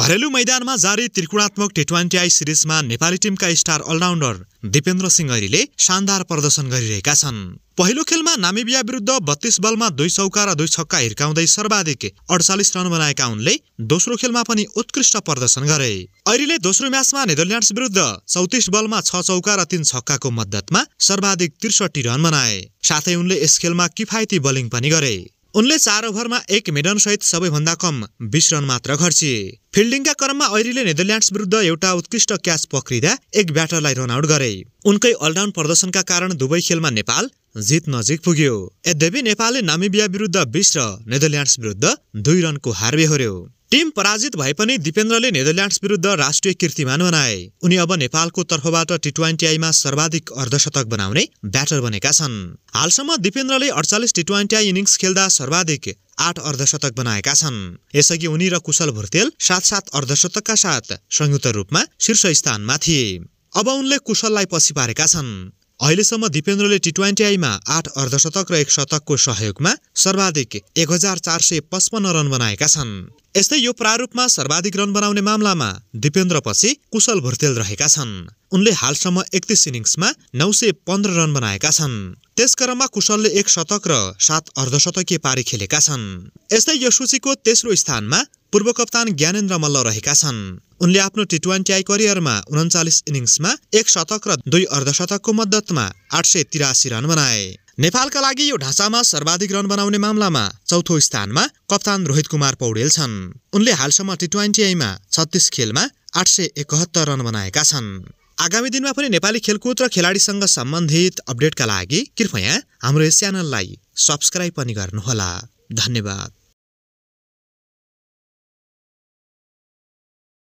घरेलु मैदानमा जारी त्रिकुणात्मक टी ट्वेन्टी आई सिरिजमा नेपाली टिमका स्टार अलराउन्डर दिपेन्द्र सिंह ऐरीले शानदार प्रदर्शन गरिरहेका छन् पहिलो खेलमा नामिबिया विरुद्ध बत्तीस बलमा दुई चौका र दुई छक्का हिर्काउँदै सर्वाधिक अडचालिस रन बनाएका उनले दोस्रो खेलमा पनि उत्कृष्ट प्रदर्शन गरे अहिले दोस्रो म्याचमा नेदरल्यान्ड्स विरुद्ध चौतिस बलमा छ चौका र तीन छक्काको मद्दतमा सर्वाधिक त्रिसठी रन बनाए साथै उनले यस खेलमा किफायती बलिङ पनि गरे उनले चार ओभरमा एक सहित सबैभन्दा कम बिस रन मात्र खर्चिए फिल्डिङका क्रममा ऐरीले नेदरल्यान्ड्स विरुद्ध एउटा उत्कृष्ट क्याच पक्रिँदा एक ब्याटरलाई रन आउट गरे उनकै अलराउन्ड प्रदर्शनका कारण दुवै खेलमा नेपाल जित नजिक पुग्यो यद्यपि नेपालले नामिबिया विरुद्ध बिस र नेदरल्यान्ड्स विरुद्ध दुई रनको हार बेहोर्यो टिम पराजित भए पनि दिपेन्द्रले नेदरल्यान्ड्स विरुद्ध राष्ट्रिय कीर्तिमान बनाए उनी अब नेपालको तर्फबाट टी ट्वेन्टीआईमा सर्वाधिक अर्धशतक बनाउने ब्याटर बनेका छन् हालसम्म दिपेन्द्रले अडचालिस टी ट्वेन्टी इनिङ्स खेल्दा सर्वाधिक आठ अर्धशतक बनाएका छन् यसअघि उनी र कुशल भुर्तेल सात सात अर्धशतकका साथ संयुक्त रूपमा शीर्ष स्थानमा थिए अब उनले कुशललाई पछि पारेका छन् अहिलेसम्म दिपेन्द्रले टी ट्वेन्टी आईमा आठ अर्धशतक र एक शतकको सहयोगमा सर्वाधिक एक हजार चार सय पचपन्न रन बनाएका छन् यस्तै यो प्रारूपमा सर्वाधिक रन बनाउने मामलामा दिपेन्द्र कुशल भुर्तेल रहेका छन् उनले हालसम्म एकतिस इनिङ्समा नौ सय पन्ध्र रन बनाएका छन् त्यस क्रममा कुशलले एक शतक र सात अर्धशतकीय पारी खेलेका छन् यस्तै यो सूचीको तेस्रो स्थानमा पूर्व कप्तान ज्ञानेन्द्र मल्ल रहेका छन् उनले आफ्नो टी ट्वेन्टी करियरमा उन्चालिस इनिङ्समा एक शतक र दुई अर्धशतकको मद्दतमा आठ सय तिरासी रन बनाए नेपालका लागि यो ढाँचामा सर्वाधिक रन बनाउने मामलामा चौथो स्थानमा कप्तान रोहित कुमार पौडेल छन् उनले हालसम्म टी आईमा छत्तिस खेलमा आठ सय एकहत्तर रन बनाएका छन् आगामी दिनमा पनि नेपाली खेलकुद र खेलाडीसँग सम्बन्धित अपडेटका लागि कृपया हाम्रो यस च्यानललाई सब्सक्राइब पनि गर्नुहोला धन्यवाद